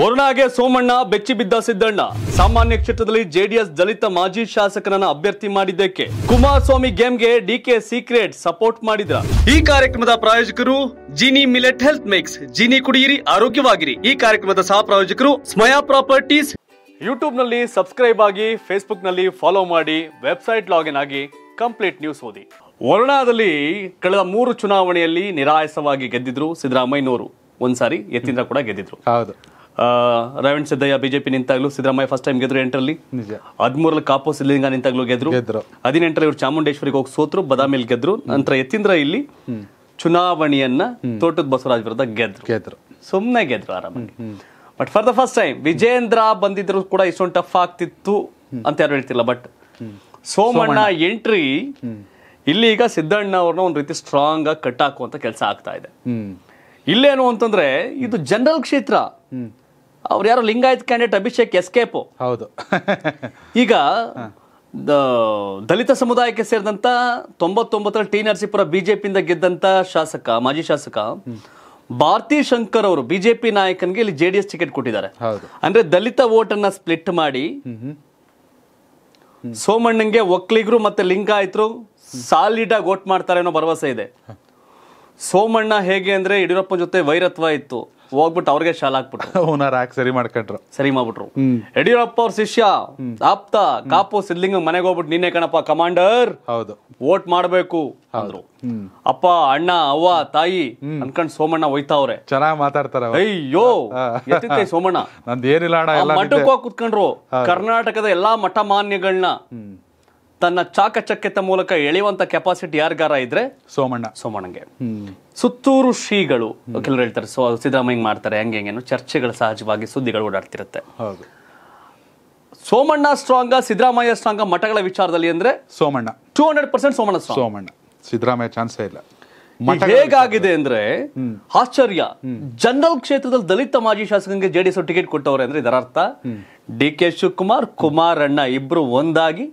ವರುಣಾಗೆ ಸೋಮಣ್ಣ ಬೆಚ್ಚಿ ಬಿದ್ದ ಸಿದ್ದಣ್ಣ ಸಾಮಾನ್ಯ ಕ್ಷೇತ್ರದಲ್ಲಿ ಜೆಡಿಎಸ್ ದಲಿತ ಮಾಜಿ ಶಾಸಕರನ್ನ ಅಭ್ಯರ್ಥಿ ಮಾಡಿದ್ದಕ್ಕೆ ಕುಮಾರಸ್ವಾಮಿ ಗೇಮ್ಗೆ ಡಿಕೆ ಸೀಕ್ರೆಟ್ ಸಪೋರ್ಟ್ ಮಾಡಿದ್ರ ಈ ಕಾರ್ಯಕ್ರಮದ ಪ್ರಾಯೋಜಕರು Jeeni millet health mix Jeeni ಕುಡಿಯಿರಿ ಆರೋಗ್ಯವಾಗಿರಿ ಈ ಕಾರ್ಯಕ್ರಮದ ಸಹ ಪ್ರಾಯೋಜಕರು ಸ್ಮಯಾ ಪ್ರಾಪರ್ಟೀಸ್ ಯೂಟ್ಯೂಬ್ ನಲ್ಲಿ ಸಬ್ಸ್ಕ್ರೈಬ್ ಆಗಿ ಫೇಸ್ಬುಕ್ ನಲ್ಲಿ ಫಾಲೋ ಮಾಡಿ ವೆಬ್ಸೈಟ್ ಲಾಗಿನ್ ಆಗಿ ಕಂಪ್ಲೀಟ್ ನ್ಯೂಸ್ ಓದಿ ವರುಣಾದಲ್ಲಿ ಕಳೆದ ಮೂರು ಚುನಾವಣೆಯಲ್ಲಿ ನಿರಾಯಸವಾಗಿ ಗೆದ್ದಿದ್ರು ಸಿದ್ದರಾಮಯ್ಯನವರು ಒಂದ್ಸಾರಿ ಎತ್ತಿಂದ ಕೂಡ ಗೆದ್ದಿದ್ರು ಹೌದು ರವಣ್ ಸಿದ್ದಯ್ಯ ಬಿಜೆಪಿ ನಿಂತಾಗ್ಲೂ ಸಿದ್ದರಾಮಯ್ಯ ಫಸ್ಟ್ ಟೈಮ್ ಗೆದ್ರು ಎಂಟರಲ್ಲಿ ಹದಿಮೂರಲ್ಲಿ ಕಾಪು ಸಿದ್ಧಲಿಂಗ ನಿಂತಾಗ್ಲೂ ಗೆದ್ರು ಹದಿನೆಂಟರಲ್ಲಿ ಇವರು ಚಾಮುಂಡೇಶ್ವರಿಗೆ ಹೋಗಿ ಸೋತ್ರು ಬದಾಮಿಲ್ ಗೆದ್ರು ನಂತರ ಎತ್ತಿಂದ್ರ ಇಲ್ಲಿ ಚುನಾವಣೆಯನ್ನ ತೋಟದ ಬಸವರಾಜ್ ವಿರುದ್ಧ ಗೆದ್ರು ಗೆದ್ರು ಸುಮ್ಮನೆ ಗೆದ್ರು ಆರಾಮಾಗಿ but for the first time Vijendra ಬಂದಿದ್ರು ಕೂಡ ಇಷ್ಟೊಂದು ಟಫ್ ಆಗ್ತಿತ್ತು ಅಂತ ಯಾರು ಹೇಳ್ತಿಲ್ಲ ಬಟ್ ಸೋಮಣ್ಣ ಎಂಟ್ರಿ ಇಲ್ಲಿ ಈಗ ಸಿದ್ದಣ್ಣ ಅವ್ರನ್ನ ಒಂದ್ ರೀತಿ ಸ್ಟ್ರಾಂಗ್ ಆಗಿ ಕಟ್ ಹಾಕುವಂತ ಕೆಲಸ ಆಗ್ತಾ ಇದೆ ಇಲ್ಲೇನು ಅಂತಂದ್ರೆ ಇದು ಜನರಲ್ ಕ್ಷೇತ್ರ ಅವ್ರು ಯಾರು ಲಿಂಗಾಯತ್ ಕ್ಯಾಂಡಿಡೇಟ್ ಅಭಿಷೇಕ್ ಎಸ್ಕೇಪ್ ಹೌದು ಈಗ ದಲಿತ ಸಮುದಾಯಕ್ಕೆ ಸೇರಿದಂತ ತೊಂಬತ್ತೊಂಬತ್ತರ ಟಿ ನರಸೀಪುರ ಬಿಜೆಪಿಯಿಂದ ಗೆದ್ದಂತ ಶಾಸಕ ಮಾಜಿ ಶಾಸಕ ಭಾರತಿ ಶಂಕರ್ ಅವರು ಬಿಜೆಪಿ ನಾಯಕನಿಗೆ ಇಲ್ಲಿ ಜೆಡಿಎಸ್ ಟಿಕೆಟ್ ಕೊಟ್ಟಿದ್ದಾರೆ ಅಂದ್ರೆ ದಲಿತ ವೋಟ್ ಅನ್ನ ಸ್ಪ್ಲಿಟ್ ಮಾಡಿ ಸೋಮಣ್ಣಂಗೆ ಒಕ್ಕಲಿಗರು ಮತ್ತೆ ಲಿಂಗಾಯತರು ಸಾಲಿಡ್ ಆಗಿ ವೋಟ್ ಮಾಡ್ತಾರೆ ಅನ್ನೋ ಭರವಸೆ ಇದೆ ಸೋಮಣ್ಣ ಹೇಗೆ ಅಂದ್ರೆ ಯಡಿಯೂರಪ್ಪ ಜೊತೆ ವೈರತ್ವ ಇತ್ತು ಹೋಗ್ಬಿಟ್ಟು ಅವ್ರಿಗೆ ಶಾಲ ಹಾಕ್ಬಿಟ್ರ ಓನರ್ ಸರಿ ಮಾಡ್ಕೊಂಡ್ರು ಸರಿ ಮಾಡ್ಬಿಟ್ರು ಯಡಿಯೂರಪ್ಪ ಅವ್ರ ಶಿಷ್ಯ ಆಪ್ತ ಕಾಪು ಸಿದ್ಲಿಂಗ ಮನೆಗೆ ಹೋಗ್ಬಿಟ್ಟು ನಿನ್ನೆ ಕಣಪ್ಪ ಕಮಾಂಡರ್ ಹೌದು ವೋಟ್ ಮಾಡ್ಬೇಕು ಅಂದ್ರು ಅಪ್ಪ ಅಣ್ಣ ಅವ್ವ ತಾಯಿ ಅನ್ಕೊಂಡ್ ಸೋಮಣ್ಣ ಹೋಯ್ತಾವ್ರೆ ಚೆನ್ನಾಗಿ ಮಾತಾಡ್ತಾರ ಅಯ್ಯೋ ಸೋಮಣ್ಣ ಮಠಕ್ಕೆ ಹೋಗಿ ಕುತ್ಕೊಂಡ್ರು ಕರ್ನಾಟಕದ ಎಲ್ಲಾ ಮಠ ಮಾನ್ಯಗಳನ್ನ ತನ್ನ ಚಾಕಚಕ್ಯತ ಮೂಲಕ ಎಳೆಯುವಂತ ಕೆಪಾಸಿಟಿ ಯಾರಿಗಾರ ಇದ್ರೆ ಸೋಮಣ್ಣ ಸೋಮಣ್ಣಗೆ ಸುತ್ತೂರು ಶ್ರೀಗಳು ಕೆಲವರು ಹೇಳ್ತಾರೆ ಸಿದ್ದರಾಮಯ್ಯ ಮಾಡ್ತಾರೆ ಹೆಂಗೆ ಹೆಂಗೇನು ಚರ್ಚೆಗಳು ಸಹಜವಾಗಿ ಸುದ್ದಿಗಳು ಓಡಾಡ್ತಿರುತ್ತೆ ಸೋಮಣ್ಣ ಸ್ಟ್ರಾಂಗ ಸಿದ್ದರಾಮಯ್ಯ ಸ್ಟ್ರಾಂಗ ಮಠಗಳ ವಿಚಾರದಲ್ಲಿ ಅಂದ್ರೆ Somanna two hundred percent Somanna Somanna Siddaramaiah ಚಾನ್ಸೇ ಇಲ್ಲ ಹೇಗಾಗಿದೆ ಅಂದ್ರೆ ಆಶ್ಚರ್ಯ ಜನರಲ್ ಕ್ಷೇತ್ರದಲ್ಲಿ ದಲಿತ ಮಾಜಿ ಶಾಸಕಂಗೆ ಜೆಡಿಎಸ್ ಟಿಕೆಟ್ ಕೊಟ್ಟವ್ರೆ ಅಂದ್ರೆ ಇದರ ಅರ್ಥ ಡಿ ಕೆ ಶಿವಕುಮಾರ್ ಕುಮಾರಣ್ಣ ಇಬ್ರು ಒಂದಾಗಿ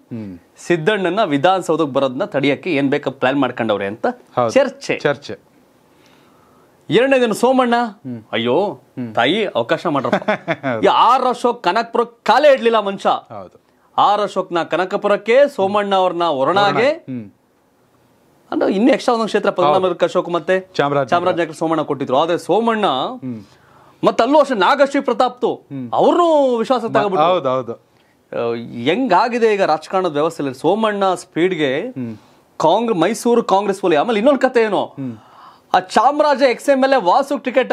ಸಿದ್ದಣ್ಣನ ವಿಧಾನಸೌಧಕ್ಕೆ ಬರೋದನ್ನ ತಡೆಯಕ್ಕೆ ಏನ್ ಬೇಕೋ ಪ್ಲಾನ್ ಮಾಡ್ಕೊಂಡವ್ರೆ ಅಂತ ಚರ್ಚೆ ಚರ್ಚೆ ಎರಡನೇ ದಿನ ಸೋಮಣ್ಣ ಅಯ್ಯೋ ತಾಯಿ ಅವಕಾಶ ಮಾಡ್ರಪ್ಪ ಆರ್ ಅಶೋಕ್ ಕನಕಪುರ ಕಾಲೇ ಇಡ್ಲಿಲ್ಲ ಮನುಷ್ಯ ಆರ್ ಅಶೋಕ್ ನ ಕನಕಪುರಕ್ಕೆ ಸೋಮಣ್ಣ ಅವ್ರನ್ನ ವರುಣಾಗೆ ಅಂದ್ರೆ ಇನ್ನು ಎಕ್ಸ್ಟ್ರಾ ಒಂದೊಂದು ಕ್ಷೇತ್ರ ಪದ್ಮನಾಭ ಅಶೋಕ್ ಮತ್ತೆ ಚಾಮರಾಜನಗರ ಸೋಮಣ್ಣ ಕೊಟ್ಟಿದ್ರು ಆದ್ರೆ ಸೋಮಣ್ಣ ಮತ್ತೆ ಅಲ್ಲೂ ಅಷ್ಟೇ ನಾಗಶ್ರೀ ಪ್ರತಾಪ್ತು ಅವ್ರನ್ನೂ ವಿಶ್ವಾಸ ತಗೋಬಿಟ್ಟು ಹೆಂಗಾಗಿದೆ ಈಗ ರಾಜಕಾರಣದ ವ್ಯವಸ್ಥೆಯಲ್ಲಿ ಸೋಮಣ್ಣ ಸ್ಪೀಡ್ಗೆ ಕಾಂಗ್ರೆಸ್ ಮೈಸೂರು ಕಾಂಗ್ರೆಸ್ ಫೋಲಿ ಆಮೇಲೆ ಇನ್ನೊಂದು ಕತೆ ಏನು ಆ Chamaraja ex M L A Vasu ticket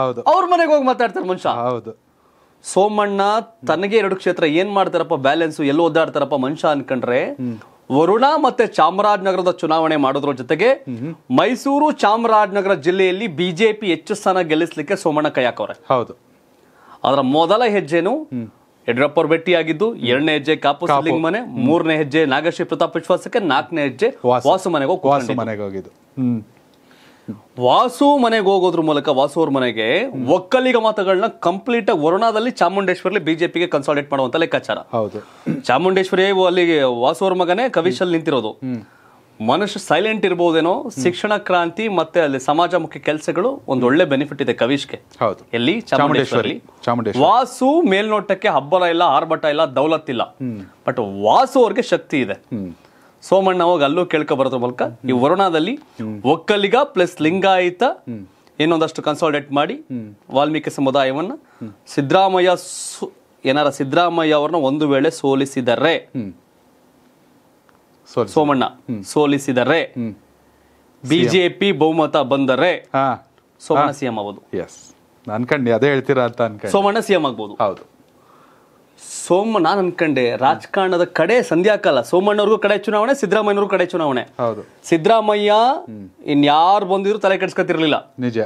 ಹೌದು ಅವ್ರ ಮನೆಗೆ ಹೋಗಿ ಮಾತಾಡ್ತಾರೆ ಮನುಷ್ಯ ಹೌದು ಸೋಮಣ್ಣ ತನಗೆ ಎರಡು ಕ್ಷೇತ್ರ ಏನ್ ಮಾಡ್ತಾರಪ್ಪ ಬ್ಯಾಲೆನ್ಸ್ ಎಲ್ಲ ಓದಾಡ್ತಾರಪ್ಪ ಮನುಷ್ಯ ಅನ್ಕಂಡ್ರೆ ವರುಣ ಮತ್ತೆ ಚಾಮರಾಜನಗರದ ಚುನಾವಣೆ ಮಾಡೋದ್ರ ಜೊತೆಗೆ ಮೈಸೂರು ಚಾಮರಾಜನಗರ ಜಿಲ್ಲೆಯಲ್ಲಿ ಬಿಜೆಪಿ ಹೆಚ್ಚು ಸ್ಥಾನ ಗೆಲ್ಲಿಸ್ಲಿಕ್ಕೆ ಸೋಮಣ್ಣ ಕೈ ಹಾಕೋರೆ ಹೌದು ಅದರ ಮೊದಲ ಹೆಜ್ಜೆನು ಯಡಿಯೂರಪ್ಪ ಭೇಟಿಯಾಗಿದ್ದು ಎರಡನೇ ಹೆಜ್ಜೆ ಕಾಪು ಮನೆ ಮೂರನೇ ಹೆಜ್ಜೆ ನಾಗಶ್ರೀ ಪ್ರತಾಪ್ ವಿಶ್ವಾಸಕ್ಕೆ ನಾಲ್ಕನೇ ಹೆಜ್ಜೆ ವಾಸು ಮನೆಗೆ ವಾಸು ಮನೆಗೆ ಹೋಗಿದ್ದು ವಾಸು ಮನೆಗೆ ಹೋಗೋದ್ರ ಮೂಲಕ ವಾಸು ಅವ್ರ ಮನೆಗೆ ಒಕ್ಕಲಿಗ ಮತಗಳನ್ನ ಕಂಪ್ಲೀಟ್ ಆಗಿ ವರುಣಾದಲ್ಲಿ ಚಾಮುಂಡೇಶ್ವರಿ ಬಿಜೆಪಿಗೆ ಕನ್ಸಾಲಿಡೇಟ್ ಮಾಡುವಂತ ಲೆಕ್ಕಾಚಾರ ಹೌದು ಚಾಮುಂಡೇಶ್ವರಿ ಅಲ್ಲಿ ವಾಸು ಅವ್ರ ಮಗನೇ ಕವಿಶಲ್ ನಿಂತಿರೋದು ಮನುಷ್ಯ ಸೈಲೆಂಟ್ ಇರ್ಬೋದೇನೋ ಶಿಕ್ಷಣ ಕ್ರಾಂತಿ ಮತ್ತೆ ಅಲ್ಲಿ ಸಮಾಜ ಮುಖ್ಯ ಕೆಲಸಗಳು ಒಂದು ಒಳ್ಳೆ ಬೆನಿಫಿಟ್ ಇದೆ ಕವಿಶ್ಗೆ ಹೌದು ಎಲ್ಲಿ ಚಾಮುಂಡೇಶ್ವರಿ ವಾಸು ಮೇಲ್ನೋಟಕ್ಕೆ ಹಬ್ಬರ ಇಲ್ಲ ಆರ್ಭಟ ಇಲ್ಲ ದೌಲತ್ ಇಲ್ಲ ಬಟ್ ವಾಸು ಅವ್ರಿಗೆ ಶಕ್ತಿ ಇದೆ ಸೋಮಣ್ಣ ಹೋಗಿ ಅಲ್ಲೂ ಬರೋದ್ರ ಮೂಲಕ ಈ ವರುಣಾದಲ್ಲಿ ಒಕ್ಕಲಿಗ ಪ್ಲಸ್ ಲಿಂಗಾಯತ ಇನ್ನೊಂದಷ್ಟು ಕನ್ಸಾಲ್ಟೇಟ್ ಮಾಡಿ ವಾಲ್ಮೀಕಿ ಸಮುದಾಯವನ್ನ ಸಿದ್ದರಾಮಯ್ಯ ಏನಾರ ಸಿದ್ದರಾಮಯ್ಯ ಅವ್ರನ್ನ ಒಂದು ವೇಳೆ ಸೋಲಿಸಿದರೆ ಸೋಮಣ್ಣ ಸೋಲಿಸಿದರೆ ಬಿಜೆಪಿ ಬಹುಮತ ಬಂದರೆ ಸೋಮಣ್ಣ ಸಿಎಂ ಆಗ್ಬೋದು ಎಸ್ ಅದೇ ಹೇಳ್ತೀರಾ ಅಂತ ಅನ್ಕಂಡು ಸೋಮಣ್ಣ ಸಿಎಂ ಆಗ್ಬೋದು ಹೌದು ಸೋಮಣ್ಣ ನಾನು ಅನ್ಕಂಡೆ ರಾಜಕಾರಣದ ಕಡೆ ಸಂಧ್ಯಾಕಾಲ ಸೋಮಣ್ಣವ್ರಿಗೂ ಕಡೆ ಚುನಾವಣೆ ಸಿದ್ದರಾಮಯ್ಯವ್ರಿಗೂ ಕಡೆ ಚುನಾವಣೆ ಹೌದು ಸಿದ್ದರಾಮಯ್ಯ ಇನ್ಯಾರು ಬಂದಿದ್ರು ತಲೆ ಕೆಡ್ಸ್ಕೊತಿರ್ಲಿಲ್ಲ ನಿಜ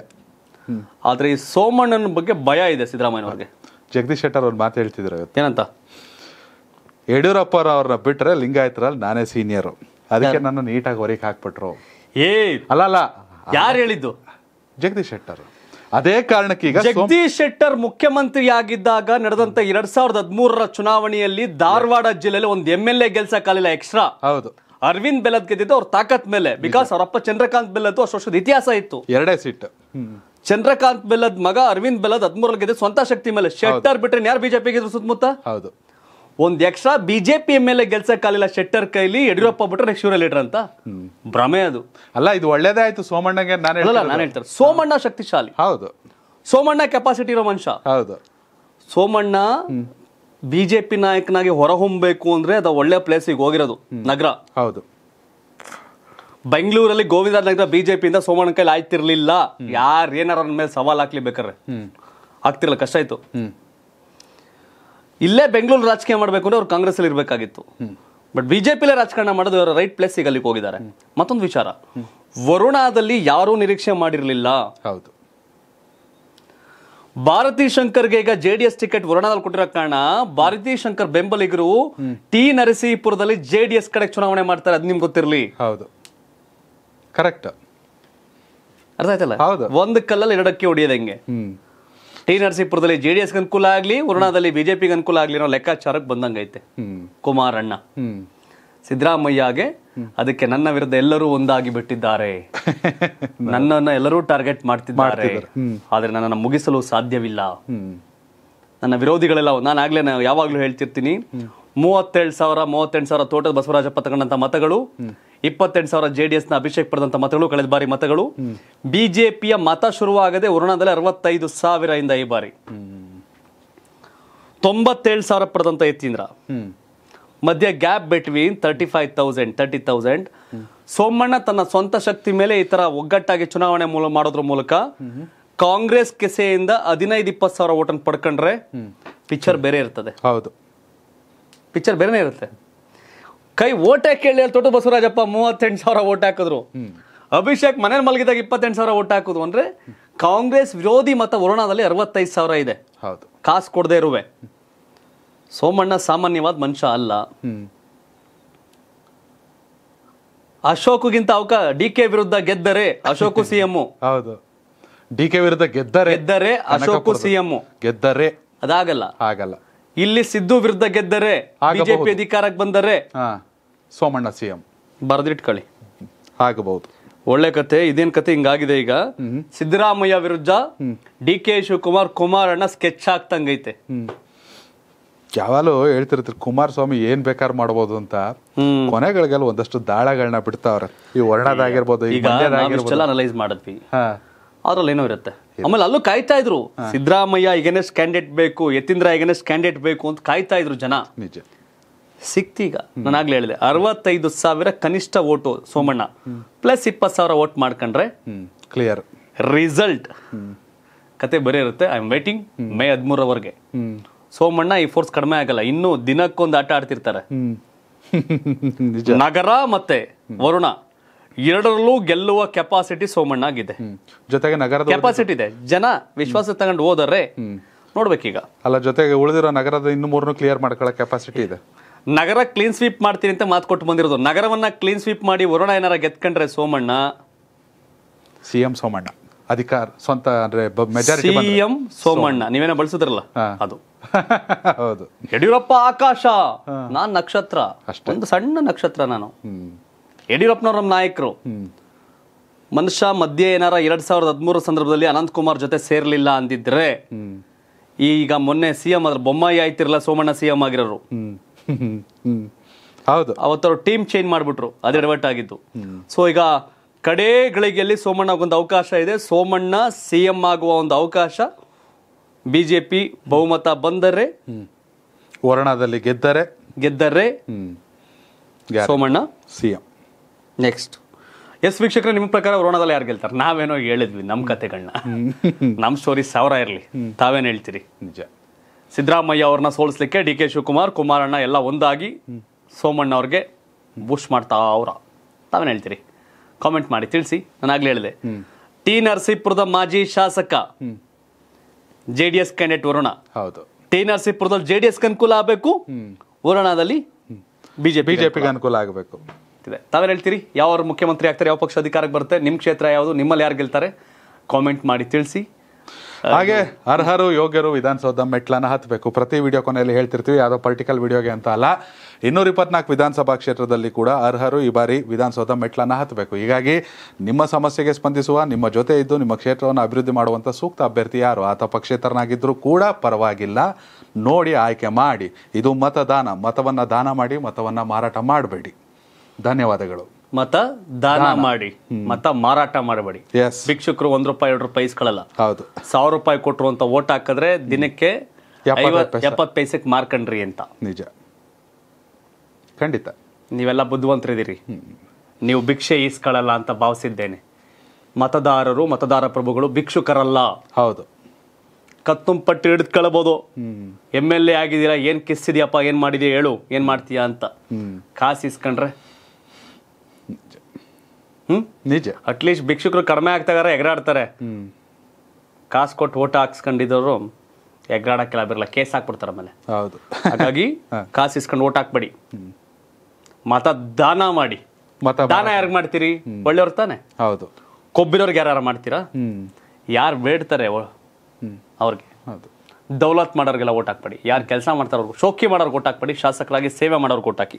ಆದ್ರೆ ಈ ಸೋಮಣ್ಣನ ಬಗ್ಗೆ ಭಯ ಇದೆ ಸಿದ್ದರಾಮಯ್ಯವ್ರಿಗೆ ಜಗದೀಶ್ ಶೆಟ್ಟರ್ ಅವ್ರು ಮಾತು ಹೇಳ್ತಿದ್ರು ಏನಂತ ಯಡಿಯೂರಪ್ಪರವ್ರನ್ನ ಬಿಟ್ರೆ ಲಿಂಗಾಯತರಲ್ಲಿ ನಾನೇ ಸೀನಿಯರು ಅದಕ್ಕೆ ನನ್ನ ನೀಟಾಗಿ ಹೊರಗೆ ಹಾಕ್ಬಿಟ್ರು ಏ ಅಲ್ಲ ಅಲ್ಲ ಯಾರು ಹೇಳಿದ್ದು ಜಗದೀಶ್ ಶೆಟ್ಟರ್ ಅದೇ ಕಾರಣಕ್ಕೆ ಈಗ ಜಗದೀಶ್ ಶೆಟ್ಟರ್ ಮುಖ್ಯಮಂತ್ರಿ ಆಗಿದ್ದಾಗ ನಡೆದಂತ ಎರಡ್ ಸಾವಿರದ ಹದಿಮೂರರ ಚುನಾವಣೆಯಲ್ಲಿ ಧಾರವಾಡ ಜಿಲ್ಲೆಯಲ್ಲಿ ಒಂದು ಎಂ ಎಲ್ ಎ ಗೆಲ್ಸ ಕಾಲಿಲ್ಲ ಎಕ್ಸ್ಟ್ರಾ ಹೌದು ಅರವಿಂದ್ ಬೆಲದ್ ಗೆದ್ದಿದ್ದು ಅವ್ರ ತಾಕತ್ ಮೇಲೆ ಬಿಕಾಸ್ ಅವರಪ್ಪ ಚಂದ್ರಕಾಂತ್ ಬೆಲ್ಲದ್ದು ಅಷ್ಟು ಇತಿಹಾಸ ಇತ್ತು ಎರಡೇ ಸೀಟ್ ಚಂದ್ರಕಾಂತ್ ಬೆಲ್ಲದ್ ಮಗ ಅರವಿಂದ್ ಬೆಲ್ಲದ್ ಹದಿಮೂರಲ್ಲಿ ಗೆದ್ದು ಸ್ವಂತ ಶಕ್ತಿ ಮೇಲೆ ಶೆಟ್ಟರ್ ಬಿಟ್ರೆ ಯಾರು ಬಿಜೆಪಿ ಗೆದ್ರು ಸುತ್ತಮುತ್ತ ಹೌದು ಒಂದು extra B J P M L A ಕಾಲಿಲ್ಲ ಶೆಟ್ಟರ್ ಕೈಲಿ ಯಡಿಯೂರಪ್ಪ ಬಿಟ್ರೆ ನೆಕ್ಸ್ಟ್ ಇವರ ಅಂತ ಭ್ರಮೆ ಅದು ಅಲ್ಲ ಇದು ಒಳ್ಳೇದೇ ಆಯ್ತು ಸೋಮಣ್ಣಗೆ ನಾನು ಹೇಳಲ್ಲ ನಾನು ಹೇಳ್ತಾರೆ ಸೋಮಣ್ಣ ಶಕ್ತಿಶಾಲಿ ಹೌದು ಸೋಮಣ್ಣ ಕೆಪಾಸಿಟಿ ಇರೋ ಮನುಷ್ಯ ಹೌದು ಸೋಮಣ್ಣ ಬಿ ಜೆ ಪಿ ನಾಯಕನಾಗಿ ಹೊರಹೊಮ್ಮಬೇಕು ಅಂದ್ರೆ ಅದು ಒಳ್ಳೆ ಪ್ಲೇಸಿಗೆ ಹೋಗಿರೋದು ನಗರ ಹೌದು ಬೆಂಗಳೂರಲ್ಲಿ ಗೋವಿಂದ ನಗರ ಇಂದ ಸೋಮಣ್ಣ ಕೈಲಿ ಆಯ್ತಿರ್ಲಿಲ್ಲ ಯಾರು ಏನಾರ ಮೇಲೆ ಸವಾಲ್ ಹಾಕ್ಲಿ ಬೇಕಾರೆ ಆಗ್ತಿರಲ್ಲ ಕಷ್ಟ ಆಯ್ತು ಇಲ್ಲೇ ಬೆಂಗಳೂರು ರಾಜಕೀಯ ಮಾಡಬೇಕು ಅಂದ್ರೆ ಅವ್ರು ಕಾಂಗ್ರೆಸ್ ಅಲ್ಲಿ ಇರಬೇಕಾಗಿತ್ತು ಬಟ್ ಬಿಜೆಪಿ ರಾಜಕಾರಣ ಮಾಡೋದು ಅವರ ರೈಟ್ ಪ್ಲೇಸ್ ಅಲ್ಲಿ ಹೋಗಿದ್ದಾರೆ ಮತ್ತೊಂದು ವಿಚಾರ ವರುಣಾದಲ್ಲಿ ಯಾರು ನಿರೀಕ್ಷೆ ಮಾಡಿರಲಿಲ್ಲ ಹೌದು ಭಾರತಿ ಶಂಕರ್ಗೆ ಈಗ ಜೆ ಡಿ ಎಸ್ ಟಿಕೆಟ್ ವರುಣಾದಲ್ಲಿ ಕೊಟ್ಟಿರೋ ಕಾರಣ ಭಾರತಿ ಶಂಕರ್ ಬೆಂಬಲಿಗರು ಟಿ ನರಸೀಪುರದಲ್ಲಿ ಜೆ ಡಿ ಎಸ್ ಕಡೆ ಚುನಾವಣೆ ಮಾಡ್ತಾರೆ ಅದ್ ನಿಮ್ಗೆ ಗೊತ್ತಿರಲಿ ಹೌದು ಕರೆಕ್ಟ್ ಅರ್ಥ ಆಯ್ತಲ್ಲ ಹೌದು ಒಂದು ಕಲ್ಲಲ್ಲಿ ಎರಡಕ್ಕೆ ಹೊಡಿಯೋದಂಗೆ ಟಿ ನರಸೀಪುರದಲ್ಲಿ ಜೆ ಡಿ ಅನುಕೂಲ ಆಗಲಿ ಉರ್ಣಾದಲ್ಲಿ ಬಿಜೆಪಿಗೆ ಅನುಕೂಲ ಆಗಲಿ ಅನ್ನೋ ಲೆಕ್ಕಾಚಾರಕ್ಕೆ ಬಂದಂಗೈತೆ ಕುಮಾರಣ್ಣ ಸಿದ್ದರಾಮಯ್ಯಗೆ ಅದಕ್ಕೆ ನನ್ನ ವಿರುದ್ಧ ಎಲ್ಲರೂ ಒಂದಾಗಿ ಬಿಟ್ಟಿದ್ದಾರೆ ನನ್ನನ್ನು ಎಲ್ಲರೂ ಟಾರ್ಗೆಟ್ ಮಾಡ್ತಿದ್ದಾರೆ ಆದ್ರೆ ನನ್ನನ್ನು ಮುಗಿಸಲು ಸಾಧ್ಯವಿಲ್ಲ ನನ್ನ ವಿರೋಧಿಗಳೆಲ್ಲ ನಾನು ಆಗ್ಲೇ ಯಾವಾಗಲೂ ಹೇಳ್ತಿರ್ತೀನಿ ಮೂವತ್ತೇಳು ಸಾವಿರ ಮೂವತ್ತೆಂಟು ಸಾವಿರ ತೋಟದ ಬಸವರಾಜಪ್ಪ ತಗೊಂಡಂತ ಮತಗಳು ಇಪ್ಪತ್ತೆಂಟು ಸಾವಿರ ಜೆ ಡಿ ನ ಅಭಿಷೇಕ್ ಪಡೆದಂತ ಮತಗಳು ಕಳೆದ ಬಾರಿ ಮತಗಳು ಬಿಜೆಪಿಯ ಮತ ಶುರುವಾಗದೆ ವರುಣದಲ್ಲಿ ಅರವತ್ತೈದು ಇಂದ ಈ ಬಾರಿ ತೊಂಬತ್ತೇಳು ಸಾವಿರ ಪಡೆದಂತ ಯತೀಂದ್ರ ಮಧ್ಯ gap between thirty five thousand thirty thousand Somanna ತನ್ನ ಸ್ವಂತ ಶಕ್ತಿ ಮೇಲೆ ಈ ತರ ಒಗ್ಗಟ್ಟಾಗಿ ಚುನಾವಣೆ ಮಾಡೋದ್ರ ಮೂಲಕ ಕಾಂಗ್ರೆಸ್ ಕೆಸೆಯಿಂದ ಹದಿನೈದು ಇಪ್ಪತ್ತು ಸಾವಿರ ಓಟನ್ನು ಪಡ್ಕೊಂಡ್ರೆ ಪಿಕ್ಚರ್ ಬೇರೆ ಇರ್ತದೆ ಹೌದು ಪಿಕ್ಚರ್ ಬೇರೆನೇ ಇರುತ್ತೆ ಕೈ ಓಟ್ ಕೇಳಿ ಅಲ್ಲಿ ತೊಟ್ಟು ಬಸವರಾಜಪ್ಪ ಮೂವತ್ತೆಂಟು ಸಾವಿರ ಓಟ್ ಹಾಕಿದ್ರು ಅಭಿಷೇಕ್ ಮನೇಲಿ ಮಲಗಿದಾಗ ಇಪ್ಪತ್ತೆಂಟು ಸಾವಿರ ಓಟ್ ಹಾಕುದು ಅಂದ್ರೆ ಕಾಂಗ್ರೆಸ್ ವಿರೋಧಿ ಮತ ವರುಣಾದಲ್ಲಿ ಅರವತ್ತೈದು ಸಾವಿರ ಇದೆ ಕಾಸು ಕೊಡದೆ ಇರುವೆ ಸೋಮಣ್ಣ ಸಾಮಾನ್ಯವಾದ ಮನುಷ್ಯ ಅಲ್ಲ ಅಶೋಕ್ಗಿಂತ ಅವಕ ಡಿ ಕೆ ವಿರುದ್ಧ ಗೆದ್ದರೆ ಅಶೋಕು ಸಿಎಂ ಹೌದು ಡಿ ಕೆ ವಿರುದ್ಧ ಗೆದ್ದರೆ ಗೆದ್ದರೆ ಅಶೋಕು ಸಿಎಂ ಗೆದ್ದರೆ ಅದಾಗಲ್ಲ ಆಗಲ್ಲ ಇಲ್ಲಿ ಸಿದ್ದು ವಿರುದ್ಧ ಗೆದ್ದರೆ ಬಿಜೆಪಿ ಅಧಿಕಾರಕ್ಕೆ ಬಂದರೆ ಸೋಮಣ್ಣ ಸಿ ಎಂ ಬರೆದಿಟ್ಕೊಳ್ಳಿ ಆಗಬಹುದು ಒಳ್ಳೆ ಕತೆ ಇದೇನ್ ಕತೆ ಹಿಂಗಾಗಿದೆ ಈಗ ಸಿದ್ದರಾಮಯ್ಯ ವಿರುದ್ಧ D K Shivakumar Kumaranna sketch ಆಗ್ತಂಗೈತೆ ಯಾವಾಗಲೂ ಹೇಳ್ತಿರ್ತಾರೆ ಕುಮಾರಸ್ವಾಮಿ ಏನ್ ಬೇಕಾರು ಮಾಡಬಹುದು ಅಂತ ಕೊನೆಗಳಿಗೆಲ್ಲ ಒಂದಷ್ಟು ದಾಳಗಳನ್ನ ಬಿಡ್ತಾವ್ರೆ ಈ ವರ್ಣದಾಗಿರ್ಬೋದು ಅನಲೈಸ್ ಮಾಡಿದ್ವಿ ಅದ್ರಲ್ಲಿ ಏನೋ ಇರುತ್ತೆ ಆಮೇಲೆ ಅಲ್ಲೂ ಕಾಯ್ತಾ ಇದ್ರು ಸಿದ್ದರಾಮಯ್ಯ ಈಗೇನೆ ಕ್ಯಾಂಡಿಡೇಟ್ ಬೇಕು ಯತೀಂದ್ರ ಈಗೇನೆ ಕ್ಯಾಂಡಿಡೇಟ್ ಬೇಕು ಅಂತ ಕಾಯ್ತಾ ಇದ್ರು ಜನ ನಿಜ ಸಿಕ್ತೀಗ ನಾನಾಗ್ಲೇ ಹೇಳಿದೆ ಅರವತ್ತೈದು ಸಾವಿರ ಕನಿಷ್ಠ ಓಟು ಸೋಮಣ್ಣ ಪ್ಲಸ್ ಇಪ್ಪತ್ತು ಸಾವಿರ ಓಟ್ ಮಾಡ್ಕೊಂಡ್ರೆ ಕ್ಲಿಯರ್ ರಿಸಲ್ಟ್ ಕತೆ ಬರೀ ಇರುತ್ತೆ ಐ ಆಮ್ ವೇಟಿಂಗ್ ಮೇ ಹದಿಮೂರವರೆಗೆ ಸೋಮಣ್ಣ ಈ ಫೋರ್ಸ್ ಕಡಿಮೆ ಆಗಲ್ಲ ಇನ್ನು ದಿನಕ್ಕೊಂದು ಆಟ ಆಡ್ತಿರ್ತಾರೆ ನಗರ ಮತ್ತೆ ವರುಣ ಎರಡರಲ್ಲೂ ಗೆಲ್ಲುವ ಕೆಪಾಸಿಟಿ ಸೋಮಣ್ಣ ಆಗಿದೆ ಜೊತೆಗೆ ನಗರದ ಕೆಪಾಸಿಟಿ ಇದೆ ಜನ ವಿಶ್ವಾಸ ತಗೊಂಡು ಹೋದರೆ ನೋಡ್ಬೇಕೀಗ ಅಲ್ಲ ಜೊತೆಗೆ ಉಳಿದಿರೋ ನಗರದ ಇನ್ನು ಮೂರನ್ನು ಕ್ಲಿಯರ್ ಮಾಡ್ಕೊಳ್ಳೋ ಕೆಪಾಸಿಟಿ ಇದೆ ನಗರ ಕ್ಲೀನ್ ಸ್ವೀಪ್ ಮಾಡ್ತೀನಿ ಅಂತ ಮಾತು ಕೊಟ್ಟು ಬಂದಿರೋದು ನಗರವನ್ನ ಕ್ಲೀನ್ ಸ್ವೀಪ್ ಮಾಡಿ ವರುಣ ಏನಾರ ಗೆದ್ಕೊಂಡ್ರೆ ಸೋಮಣ್ಣ ಸಿಎಂ ಸೋಮಣ್ಣ ಅಧಿಕಾರ ಸ್ವಂತ ಅಂದ್ರೆ ಮೆಜಾರಿಟಿ ಸಿಎಂ ಸೋಮಣ್ಣ ನೀವೇನ ಬಳಸಿದ್ರಲ್ಲ ಅದು ಹೌದು ಯಡಿಯೂರಪ್ಪ ಆಕಾಶ ನಾನ್ ನಕ್ಷತ್ರ ಒಂದು ಸಣ್ಣ ನಕ್ಷತ್ರ ನಾನು ಯಡಿಯೂರಪ್ಪನವ್ರ ನಮ್ಮ ನಾಯಕರು ಮನುಷ್ಯ ಮಧ್ಯೆ ಏನಾರ ಎರಡ್ ಸಾವಿರದ ಹದಿಮೂರ ಸಂದರ್ಭದಲ್ಲಿ ಅನಂತಕುಮಾರ್ ಜೊತೆ ಸೇರ್ಲಿಲ್ಲ ಅಂದಿದ್ರೆ ಈಗ ಮೊನ್ನೆ ಸಿ ಎಂ ಅದ್ರ ಬೊಮ್ಮಾಯಿ ಆಯ್ತಿರಲ್ಲ ಸೋಮಣ್ಣ ಸಿ ಎಂ ಆಗಿರೋರು ಹೌದು ಅವತ್ತವ್ರು ಟೀಮ್ ಚೇಂಜ್ ಮಾಡಿಬಿಟ್ರು ಅದು ರಿವರ್ಟ್ ಆಗಿದ್ದು ಸೊ ಈಗ ಕಡೆ ಗಳಿಗೆಯಲ್ಲಿ ಸೋಮಣ್ಣಗೊಂದು ಅವಕಾಶ ಇದೆ ಸೋಮಣ್ಣ ಸಿ ಎಂ ಆಗುವ ಒಂದು ಅವಕಾಶ ಬಿಜೆಪಿ ಬಹುಮತ ಬಂದರೆ ವರ್ಣದಲ್ಲಿ ಗೆದ್ದರೆ ಗೆದ್ದರೆ ಸೋಮಣ್ಣ ಸಿ ಎಂ ನೆಕ್ಸ್ಟ್ ಎಸ್ ವೀಕ್ಷಕರ ನಿಮ್ಮ ಪ್ರಕಾರ ರೋಣದಲ್ಲಿ ಯಾರು ಗೆಲ್ತಾರೆ ನಾವೇನೋ ಹೇಳಿದ್ವಿ ನಮ್ಮ ಕತೆಗಳನ್ನ ನಮ್ಮ ಸ್ಟೋರಿ ಸಾವಿರ ಇರಲಿ ತಾವೇನು ಹೇಳ್ತೀರಿ ನಿಜ ಸಿದ್ದರಾಮಯ್ಯ ಅವ್ರನ್ನ ಸೋಲಿಸ್ಲಿಕ್ಕೆ ಡಿ ಕೆ ಶಿವಕುಮಾರ್ ಕುಮಾರಣ್ಣ ಎಲ್ಲ ಒಂದಾಗಿ ಸೋಮಣ್ಣ ಅವ್ರಿಗೆ ಬೂಸ್ಟ್ ಮಾಡ್ತಾ ಅವ್ರ ತಾವೇನು ಹೇಳ್ತೀರಿ ಕಾಮೆಂಟ್ ಮಾಡಿ ತಿಳಿಸಿ ನಾನು ಆಗ್ಲೇ ಹೇಳಿದೆ ಟಿ ನರಸೀಪುರದ ಮಾಜಿ ಶಾಸಕ J D S candidate Varuna ಹೌದು ಟಿ ನರಸೀಪುರದಲ್ಲಿ ಜೆ ಡಿ ಎಸ್ಗೆ ಅನುಕೂಲ ಆಗಬೇಕು ವರುಣದಲ್ಲಿ ಬಿಜೆಪಿ ಬಿಜೆಪಿಗೆ ಅನುಕೂಲ ಆಗಬೇಕು ಆಗ್ತಿದೆ ತಾವೇನು ಹೇಳ್ತೀರಿ ಯಾವ ಮುಖ್ಯಮಂತ್ರಿ ಆಗ್ತಾರೆ ಯಾವ ಪಕ್ಷ ಅಧಿಕಾರಕ್ಕೆ ಬರುತ್ತೆ ನಿಮ್ಮ ಕ್ಷೇತ್ರ ಯಾವುದು ನಿಮ್ಮಲ್ಲಿ ಯಾರು ಗೆಲ್ತಾರೆ ಕಾಮೆಂಟ್ ಮಾಡಿ ತಿಳಿಸಿ ಹಾಗೆ ಅರ್ಹರು ಯೋಗ್ಯರು ವಿಧಾನಸೌಧ ಮೆಟ್ಲನ್ನು ಹತ್ತಬೇಕು ಪ್ರತಿ ವಿಡಿಯೋ ಕೊನೆಯಲ್ಲಿ ಹೇಳ್ತಿರ್ತೀವಿ ಯಾವುದೋ ಪರ್ಟಿಕಲ್ ವಿಡಿಯೋಗೆ ಅಂತ ಅಲ್ಲ ಇನ್ನೂರ ಇಪ್ಪತ್ನಾಲ್ಕು ವಿಧಾನಸಭಾ ಕ್ಷೇತ್ರದಲ್ಲಿ ಕೂಡ ಅರ್ಹರು ಈ ಬಾರಿ ವಿಧಾನಸೌಧ ಮೆಟ್ಲನ್ನು ಹತ್ತಬೇಕು ಹೀಗಾಗಿ ನಿಮ್ಮ ಸಮಸ್ಯೆಗೆ ಸ್ಪಂದಿಸುವ ನಿಮ್ಮ ಜೊತೆ ಇದ್ದು ನಿಮ್ಮ ಕ್ಷೇತ್ರವನ್ನು ಅಭಿವೃದ್ಧಿ ಮಾಡುವಂಥ ಸೂಕ್ತ ಅಭ್ಯರ್ಥಿ ಯಾರು ಆತ ಪಕ್ಷೇತರನಾಗಿದ್ದರೂ ಕೂಡ ಪರವಾಗಿಲ್ಲ ನೋಡಿ ಆಯ್ಕೆ ಮಾಡಿ ಇದು ಮತದಾನ ಮತವನ್ನು ದಾನ ಮಾಡಿ ಮತವನ್ನು ಮಾರಾಟ ಮಾಡಬೇಡಿ ಧನ್ಯವಾದಗಳು ಮತ ದಾನ ಮಾಡಿ ಮತ ಮಾರಾಟ ಮಾಡಬೇಡಿ ಭಿಕ್ಷುಕರು ಒಂದ್ ರೂಪಾಯಿ ಎರಡು ರೂಪಾಯಿ ಇಸ್ಕೊಳ್ಳಲ್ಲ ಹೌದು ಸಾವಿರ ರೂಪಾಯಿ ಕೊಟ್ಟರು ಅಂತ ಓಟ್ ಹಾಕಿದ್ರೆ ದಿನಕ್ಕೆ ಎಪ್ಪತ್ ಪೈಸಕ್ಕೆ ಮಾರ್ಕಂಡ್ರಿ ಅಂತ ನಿಜ ಖಂಡಿತ ನೀವೆಲ್ಲ ಬುದ್ಧಿವಂತರಿದ್ದೀರಿ ನೀವು ಭಿಕ್ಷೆ ಈಸ್ಕೊಳ್ಳಲ್ಲ ಅಂತ ಭಾವಿಸಿದ್ದೇನೆ ಮತದಾರರು ಮತದಾರ ಪ್ರಭುಗಳು ಭಿಕ್ಷುಕರಲ್ಲ ಹೌದು ಕತ್ತುಂಪಟ್ಟು ಹಿಡಿದ್ಕೊಳ್ಬಹುದು ಎಮ್ ಎಲ್ ಎ ಆಗಿದ್ದೀರಾ ಏನ್ ಕಿಸ್ಸಿದ್ಯಪ್ಪ ಏನ್ ಮಾಡಿದ್ಯಾ ಹೇಳು ಏನ್ ಮಾಡ್ತೀಯಾ ಅಂತ ಕಾಸು ಇಸ್ಕೊಂಡ್ರೆ ಹ್ಮ್ ನಿಜ ಅಟ್ಲೀಸ್ಟ್ ಭಿಕ್ಷುಕರು ಕಡಿಮೆ ಆಗ್ತಾಗಾರ ಎಗರಾಡ್ತಾರೆ ಕಾಸು ಕೊಟ್ಟು ಓಟ ಹಾಕ್ಸ್ಕೊಂಡಿದ್ದವರು ಎಗ್ರಾಡಕ್ಕೆ ಬಿರಲ್ಲ ಕೇಸ್ ಹಾಕ್ಬಿಡ್ತಾರೆ ಆಮೇಲೆ ಹೌದು ಹಾಗಾಗಿ ಕಾಸು ಇಸ್ಕೊಂಡು ಓಟ್ ಹಾಕ್ಬೇಡಿ ಮತ ದಾನ ಮಾಡಿ ಮತ ದಾನ ಯಾರಿಗೆ ಮಾಡ್ತೀರಿ ಒಳ್ಳೆಯವ್ರ ತಾನೆ ಹೌದು ಕೊಬ್ಬಿನವ್ರಿಗೆ ಯಾರು ಮಾಡ್ತೀರಾ ಯಾರು ಬೇಡ್ತಾರೆ ಅವ್ರಿಗೆ ದೌಲತ್ ಮಾಡೋರಿಗೆಲ್ಲ ಓಟ್ ಹಾಕ್ಬೇಡಿ ಯಾರು ಕೆಲಸ ಮಾಡ್ತಾರೋ ಶೋಕಿ ಮಾಡೋರ್ಗೆ ಓಟ್ ಹಾಕ್ಬೇಡಿ ಶಾಸಕರಾಗಿ ಸೇವೆ ಮಾಡೋರ್ಗೆ ಓಟ್ ಹಾಕಿ